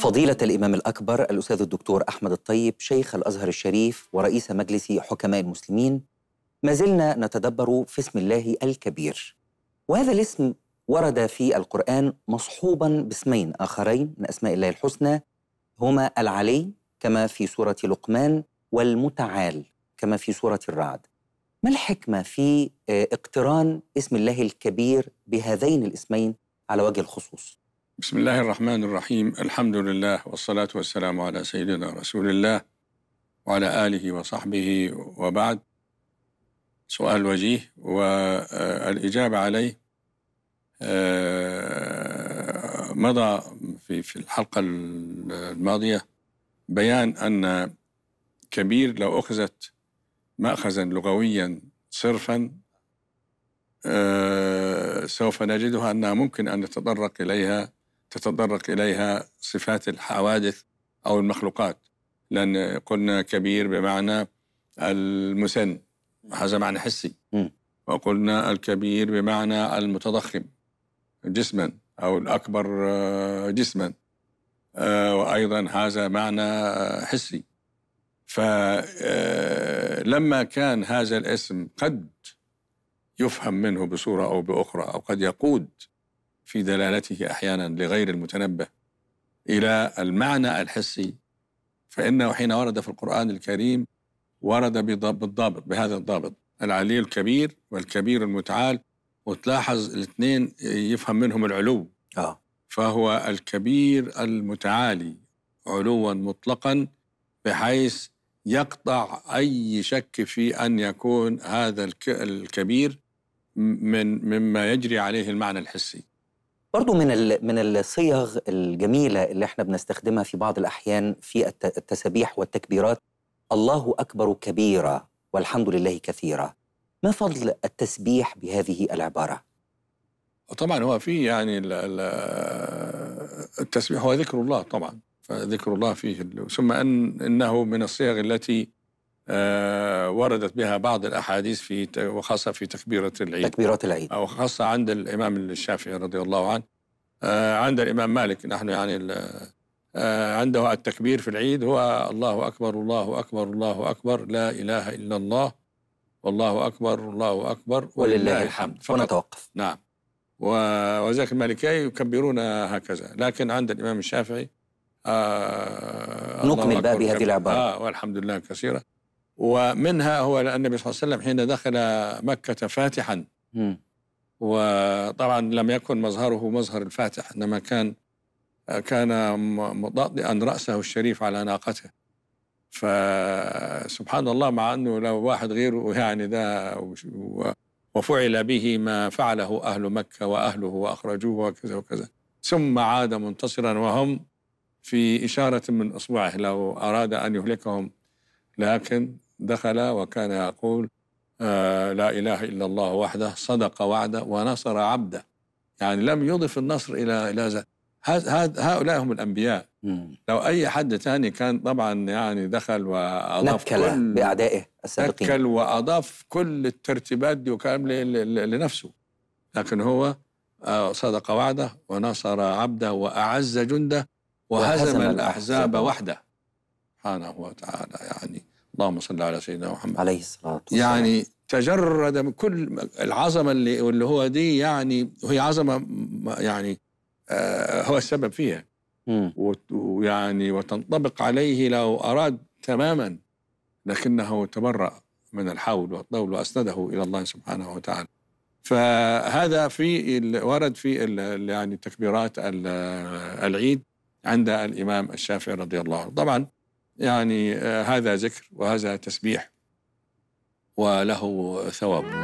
فضيلة الإمام الأكبر الأستاذ الدكتور أحمد الطيب شيخ الأزهر الشريف ورئيس مجلس حكماء المسلمين ما زلنا نتدبر في اسم الله الكبير وهذا الاسم ورد في القرآن مصحوبا باسمين آخرين من أسماء الله الحسنى هما العلي كما في سورة لقمان والمتعال كما في سورة الرعد ما الحكمة في آه، اقتران اسم الله الكبير بهذين الاسمين على وجه الخصوص؟ بسم الله الرحمن الرحيم الحمد لله والصلاة والسلام على سيدنا رسول الله وعلى آله وصحبه وبعد سؤال وجيه والإجابة عليه مضى في في الحلقة الماضية بيان أن كبير لو أخذت مأخذا لغويا صرفا سوف نجدها أنها ممكن أن نتطرق إليها تتطرق إليها صفات الحوادث أو المخلوقات لأن قلنا كبير بمعنى المسن هذا معنى حسي وقلنا الكبير بمعنى المتضخم جسما أو الأكبر جسما آه، وأيضا هذا معنى حسي فلما آه، كان هذا الاسم قد يفهم منه بصورة أو بأخرى أو قد يقود في دلالته احيانا لغير المتنبه الى المعنى الحسي فانه حين ورد في القران الكريم ورد بالضابط بهذا الضابط العلي الكبير والكبير المتعال وتلاحظ الاثنين يفهم منهم العلو آه. فهو الكبير المتعالي علوا مطلقا بحيث يقطع اي شك في ان يكون هذا الكبير من مما يجري عليه المعنى الحسي برضو من من الصيغ الجميله اللي احنا بنستخدمها في بعض الاحيان في التسابيح والتكبيرات الله اكبر كبيرا والحمد لله كثيرا ما فضل التسبيح بهذه العباره طبعا هو في يعني التسبيح هو ذكر الله طبعا فذكر الله فيه ثم ان انه من الصيغ التي آه، وردت بها بعض الاحاديث في وخاصه في تكبيره العيد تكبيرات العيد او خاصه عند الامام الشافعي رضي الله عنه آه، عند الامام مالك نحن يعني آه، عنده التكبير في العيد هو الله اكبر الله اكبر الله اكبر لا اله الا الله والله اكبر الله اكبر ولله الحمد فقط ونتوقف نعم وذلك المالكية يكبرون هكذا لكن عند الإمام الشافعي آه نكمل بقى بهذه العبارة آه والحمد لله كثيرا ومنها هو النبي صلى الله عليه وسلم حين دخل مكة فاتحا وطبعا لم يكن مظهره مظهر الفاتح إنما كان كان مطأطئا رأسه الشريف على ناقته فسبحان الله مع أنه لو واحد غيره يعني ده وفعل به ما فعله أهل مكة وأهله وأخرجوه وكذا وكذا ثم عاد منتصرا وهم في إشارة من إصبعه لو أراد أن يهلكهم لكن دخل وكان يقول آه لا إله إلا الله وحده صدق وعده ونصر عبده يعني لم يضف النصر إلى إلى هؤلاء هم الأنبياء مم. لو أي حد ثاني كان طبعا يعني دخل وأضاف نكل كل بأعدائه السابقين نكل وأضاف كل الترتيبات دي وكان لنفسه لكن هو آه، صدق وعده ونصر عبده وأعز جنده وهزم, وهزم الأحزاب وحده سبحانه وتعالى يعني اللهم صل على سيدنا محمد عليه الصلاة والسلام يعني تجرد من كل العظمة اللي, واللي هو دي يعني وهي عظمة يعني آه هو السبب فيها ويعني وتنطبق عليه لو أراد تماما لكنه تبرأ من الحول والطول وأسنده إلى الله سبحانه وتعالى فهذا في ورد في يعني تكبيرات العيد عند الإمام الشافعي رضي الله عنه طبعا يعني آه، هذا ذكر وهذا تسبيح وله ثواب